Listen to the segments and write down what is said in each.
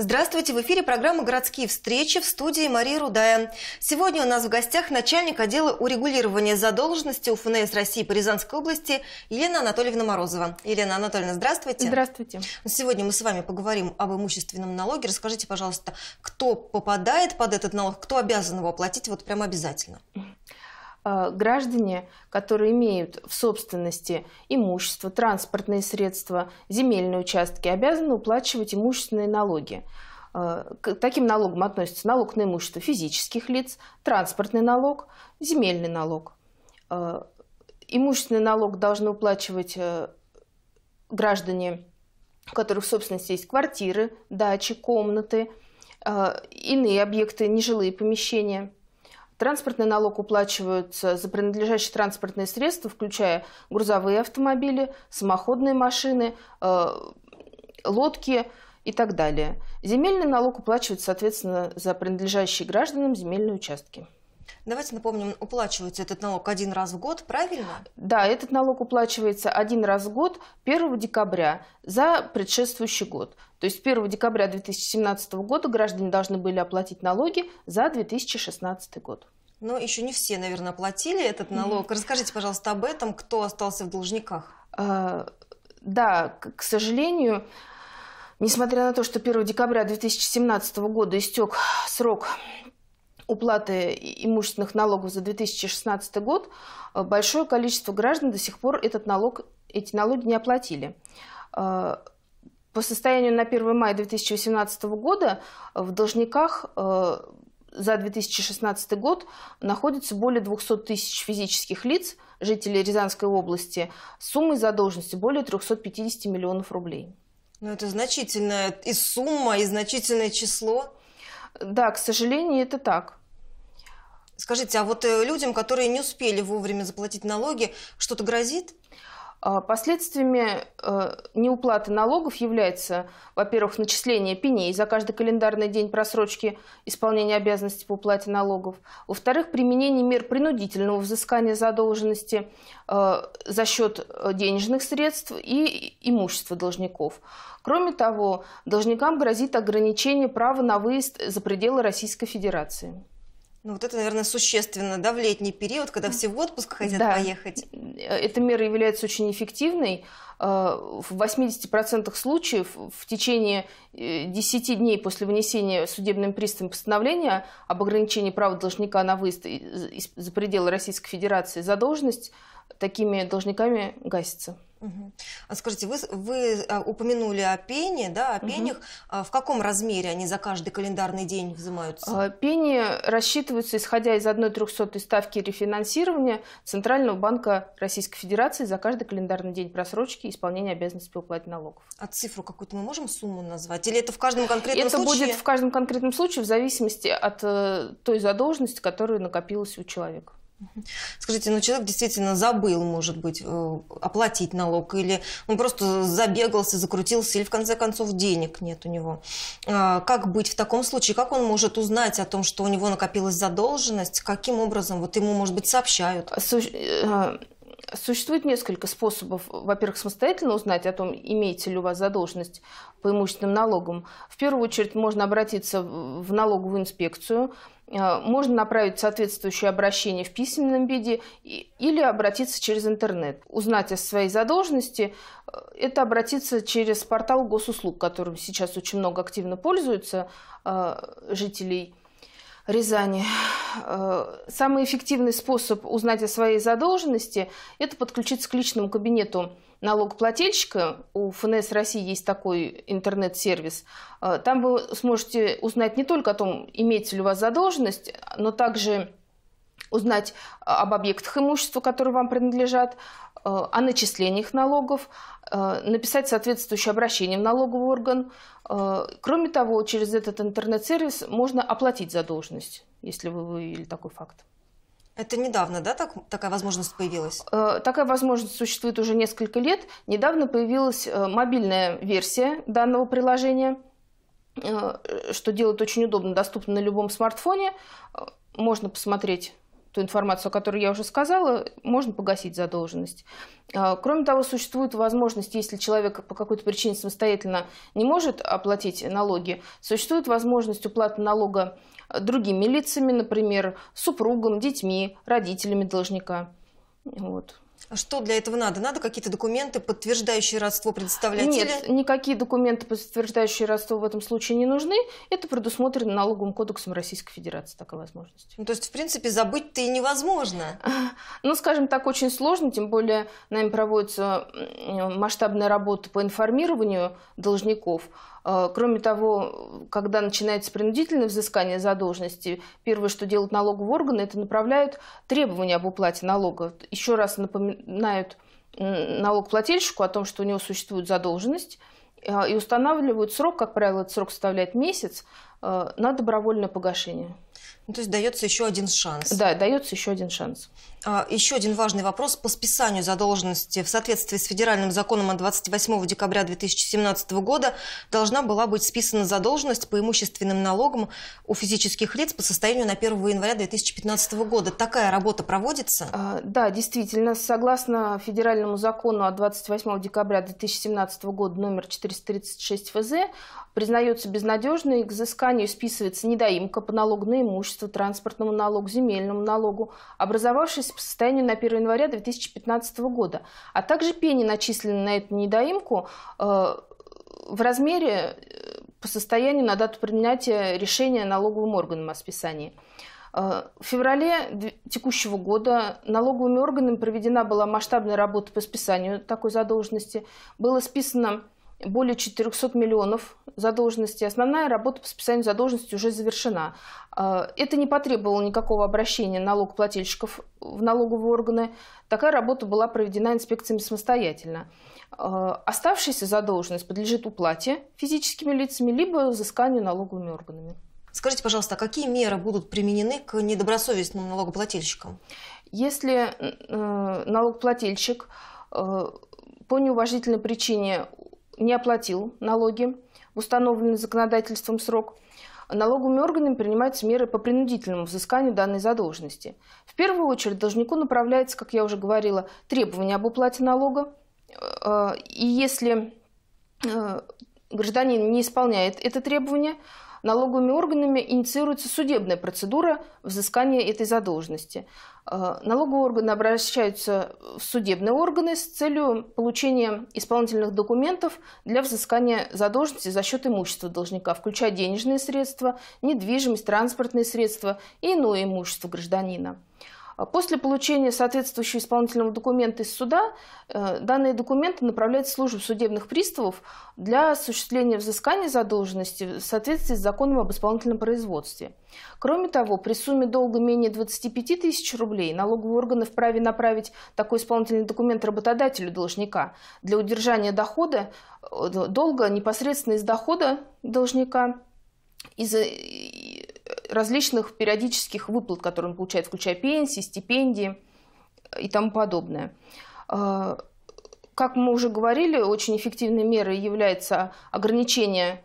Здравствуйте, в эфире программа «Городские встречи» в студии Марии Рудая. Сегодня у нас в гостях начальник отдела урегулирования задолженности УФНС России по Рязанской области Елена Анатольевна Морозова. Елена Анатольевна, здравствуйте. Здравствуйте. Сегодня мы с вами поговорим об имущественном налоге. Расскажите, пожалуйста, кто попадает под этот налог, кто обязан его оплатить вот прямо обязательно? Э, граждане, которые имеют в собственности имущество, транспортные средства, земельные участки, обязаны уплачивать имущественные налоги. Э, к таким налогам относятся налог на имущество физических лиц, транспортный налог, земельный налог. Э, имущественный налог должны уплачивать граждане, у которых в собственности есть квартиры, дачи, комнаты, иные объекты, нежилые помещения – Транспортный налог уплачиваются за принадлежащие транспортные средства, включая грузовые автомобили, самоходные машины, э, лодки и так далее. Земельный налог уплачивается, соответственно, за принадлежащие гражданам земельные участки. Давайте напомним, уплачивается этот налог один раз в год, правильно? Да, этот налог уплачивается один раз в год 1 декабря за предшествующий год. То есть 1 декабря 2017 года граждане должны были оплатить налоги за 2016 год. Но ну, еще не все, наверное, оплатили этот налог. Mm -hmm. Расскажите, пожалуйста, об этом, кто остался в должниках? А, да, к сожалению, Несмотря на то, что 1 декабря 2017 года истек срок уплаты имущественных налогов за 2016 год э, большое количество граждан до сих пор этот налог, эти налоги не оплатили. Э, по состоянию на 1 мая 2018 года э, в должниках за 2016 год находится более 200 тысяч физических лиц, жителей Рязанской области, с суммой задолженности более 350 миллионов рублей. Ну, это значительная и сумма, и значительное число. Да, к сожалению, это так. Скажите, а вот э, людям, которые не успели вовремя заплатить налоги, что-то грозит? А, последствиями э, неуплаты налогов является, во-первых, начисление пеней за каждый календарный день просрочки исполнения обязанностей по уплате налогов. Во-вторых, применение мер принудительного взыскания задолженности э, за счет денежных средств и имущества должников. Кроме того, должникам грозит ограничение права на выезд за пределы Российской Федерации. Ну вот это, наверное, существенно, да, в летний период, когда все в отпуск хотят да. поехать. Эта мера является очень эффективной. Э, в 80% случаев в течение 10 э, дней после вынесения судебным приставом постановления об ограничении права должника на выезд за пределы Российской Федерации задолженность такими должниками гасится. А скажите, вы, вы а, упомянули о пене, да, о пенях. Угу. в каком размере они за каждый календарный день взимаются? А, пени рассчитываются, исходя из 1 трехсотой ставки рефинансирования Центрального банка Российской Федерации за каждый календарный день просрочки исполнения обязанностей по уплате налогов. А цифру какую-то мы можем сумму назвать? Или это в каждом конкретном это случае? Это будет в каждом конкретном случае в зависимости от э, той задолженности, которая накопилась у человека. Скажите, ну человек действительно забыл, может быть, э, оплатить налог, или он просто забегался, закрутился, или в конце концов денег нет у него. А, как быть в таком случае? Как он может узнать о том, что у него накопилась задолженность? Каким образом? Вот ему, может быть, сообщают? А, э, существует несколько способов, во-первых, самостоятельно узнать о том, имеете ли у вас задолженность по имущественным налогам. В первую очередь можно обратиться в налоговую инспекцию, а, можно направить соответствующее обращение в письменном виде или обратиться через интернет. Узнать о своей задолженности э, – это обратиться через портал госуслуг, которым сейчас очень много активно пользуются а, жителей Рязани. Э, самый эффективный способ узнать о своей задолженности – это подключиться к личному кабинету налогоплательщика. У ФНС России есть такой интернет-сервис. Э, там вы сможете узнать не только о том, имеется ли у вас задолженность, но также узнать об объектах имущества, которые вам принадлежат, Э, о начислениях налогов, э, написать соответствующее обращение в налоговый орган. Э, кроме того, через этот интернет-сервис можно оплатить задолженность, если вы выявили такой факт. Это недавно, да, так, такая возможность появилась? Такая возможность существует уже несколько лет. Недавно появилась мобильная версия данного приложения, что делает очень удобно, доступно на любом смартфоне. Можно посмотреть ту информацию, о которой я уже сказала, можно погасить задолженность. А, кроме того, существует возможность, если человек по какой-то причине самостоятельно не может оплатить налоги, существует возможность уплаты налога другими лицами, например, супругом, детьми, родителями должника. Вот. А что для этого надо? Надо какие-то документы, подтверждающие родство предоставлять? Нет, или... никакие документы, подтверждающие родство в этом случае не нужны. Это предусмотрено налоговым кодексом Российской Федерации, такая возможность. Ну, то есть, в принципе, забыть-то и невозможно. Ну, скажем так, очень сложно, тем более нами проводится масштабная работа по информированию должников. Э, кроме того, когда начинается принудительное взыскание задолженности, первое, что делают налоговые органы, это направляют требования об уплате налога. Еще раз напоминают налогоплательщику о том, что у него существует задолженность, э, и устанавливают срок, как правило, этот срок составляет месяц, э, на добровольное погашение. Ну, то есть дается еще один шанс. Да, дается еще один шанс. А, еще один важный вопрос. По списанию задолженности в соответствии с федеральным законом от 28 декабря 2017 года должна была быть списана задолженность по имущественным налогам у физических лиц по состоянию на 1 января 2015 года. Такая работа проводится? А, да, действительно. Согласно федеральному закону от 28 декабря 2017 года номер 436 ФЗ признается безнадежной, к взысканию списывается недоимка по налогу на имущество, имуществу, транспортному налогу, земельному налогу, образовавшись по состоянию на 1 января 2015 года, а также пени, начисленные на эту недоимку, э, в размере э, по состоянию на дату принятия решения налоговым органом о списании. Э, в феврале текущего года налоговыми органами проведена была масштабная работа по списанию такой задолженности. Было списано более 400 миллионов задолженности. Основная работа по списанию задолженности уже завершена. А, это не потребовало никакого обращения налогоплательщиков в налоговые органы. Такая работа была проведена инспекциями самостоятельно. А, оставшаяся задолженность подлежит уплате физическими лицами либо взысканию налоговыми органами. Скажите, пожалуйста, а какие меры будут применены к недобросовестным налогоплательщикам? Если э, налогоплательщик э, по неуважительной причине не оплатил налоги в установленный законодательством срок, налоговыми органами принимаются меры по принудительному взысканию данной задолженности. В первую очередь должнику направляется, как я уже говорила, требование об уплате налога. Э, э, и если э, гражданин не исполняет это требование, налоговыми органами инициируется судебная процедура взыскания этой задолженности. Э, налоговые органы обращаются в судебные органы с целью получения исполнительных документов для взыскания задолженности за счет имущества должника, включая денежные средства, недвижимость, транспортные средства и иное имущество гражданина. А после получения соответствующего исполнительного документа из суда, э, данные документы направляются в службу судебных приставов для осуществления взыскания задолженности в соответствии с законом об исполнительном производстве. Кроме того, при сумме долга менее 25 тысяч рублей налоговый орган вправе направить такой исполнительный документ работодателю должника для удержания дохода э, долга непосредственно из дохода должника из различных периодических выплат, которые он получает, включая пенсии, стипендии э, и тому подобное. Э, как мы уже говорили, очень эффективной мерой является ограничение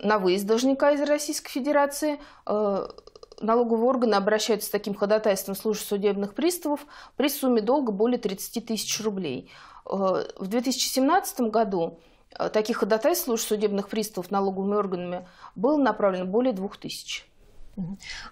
на выезд должника из Российской Федерации. Э, налоговые органы обращаются с таким ходатайством служб судебных приставов при сумме долга более 30 тысяч рублей. В 2017 году таких ходатайств служб судебных приставов налоговыми органами было направлено более тысяч.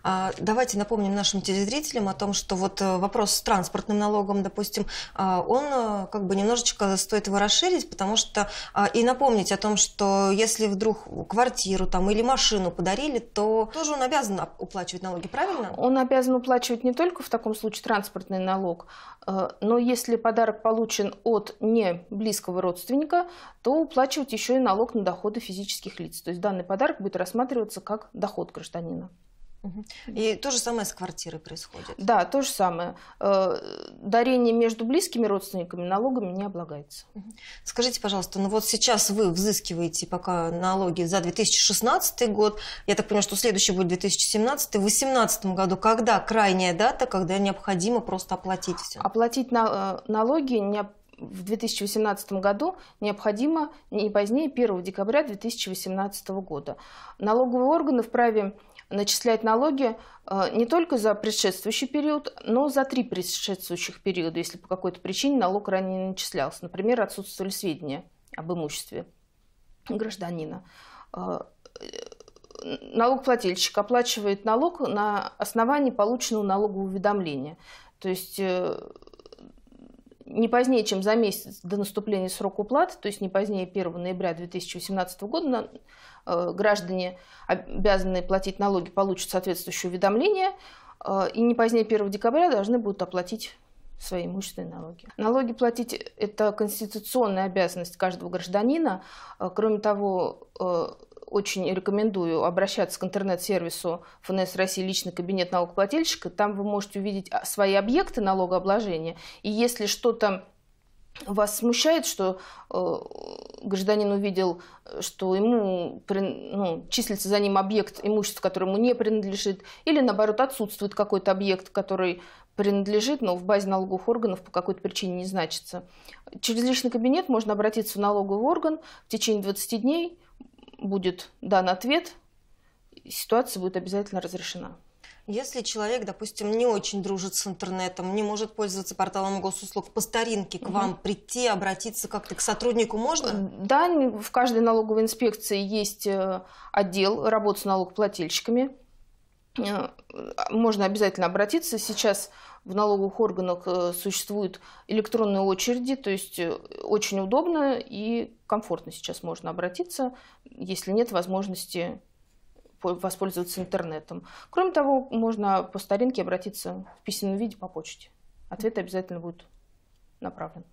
А, давайте напомним нашим телезрителям о том, что вот э, вопрос с транспортным налогом, допустим, а, он э, как бы немножечко стоит его расширить, потому что а, и напомнить о том, что если вдруг квартиру там или машину подарили, то тоже он обязан уплачивать налоги, правильно? Он обязан уплачивать не только в таком случае транспортный налог, э, но если подарок получен от не близкого родственника, то уплачивать еще и налог на доходы физических лиц. То есть данный подарок будет рассматриваться как доход гражданина. И то же самое с квартирой происходит. Да, то же самое. Э, дарение между близкими родственниками налогами не облагается. Скажите, пожалуйста, ну вот сейчас вы взыскиваете пока налоги за 2016 год. Я так понимаю, что следующий будет 2017. В 2018 году когда крайняя дата, когда необходимо просто оплатить все? Оплатить на, э, налоги не в 2018 году необходимо не позднее 1 декабря 2018 года. Налоговые органы вправе начислять налоги э, не только за предшествующий период, но за три предшествующих периода, если по какой-то причине налог ранее не начислялся. Например, отсутствовали сведения об имуществе гражданина. Э, э, налогоплательщик оплачивает налог на основании полученного налогового уведомления. То есть не позднее, чем за месяц до наступления срока уплаты, то есть не позднее 1 ноября 2018 года, э, граждане, обязанные платить налоги, получат соответствующее уведомление, э, и не позднее 1 декабря должны будут оплатить свои имущественные налоги. Налоги платить – это конституционная обязанность каждого гражданина. Э, кроме того, очень рекомендую обращаться к интернет-сервису ФНС России «Личный кабинет налогоплательщика». Там вы можете увидеть а, свои объекты налогообложения. И если что-то вас смущает, что э, гражданин увидел, что ему ну, числится за ним объект имущества, которому не принадлежит, или наоборот отсутствует какой-то объект, который принадлежит, но в базе налоговых органов по какой-то причине не значится. Через личный кабинет можно обратиться в налоговый орган в течение 20 дней, будет дан ответ, ситуация будет обязательно разрешена. Если человек, допустим, не очень дружит с интернетом, не может пользоваться порталом госуслуг, по старинке к угу. вам прийти, обратиться как-то к сотруднику можно? Да, в каждой налоговой инспекции есть э, отдел работы с налогоплательщиками. Э, можно обязательно обратиться. Сейчас в налоговых органах э, существуют электронные очереди, то есть э, очень удобно и комфортно сейчас можно обратиться, если нет возможности воспользоваться интернетом. Кроме того, можно по старинке обратиться в письменном виде по почте. Ответ обязательно будет направлен.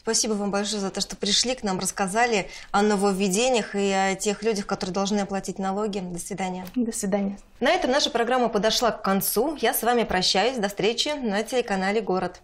Спасибо вам большое за то, что пришли к нам, рассказали о нововведениях и о тех людях, которые должны оплатить налоги. До свидания. До свидания. На этом наша программа подошла к концу. Я с вами прощаюсь. До встречи на телеканале «Город».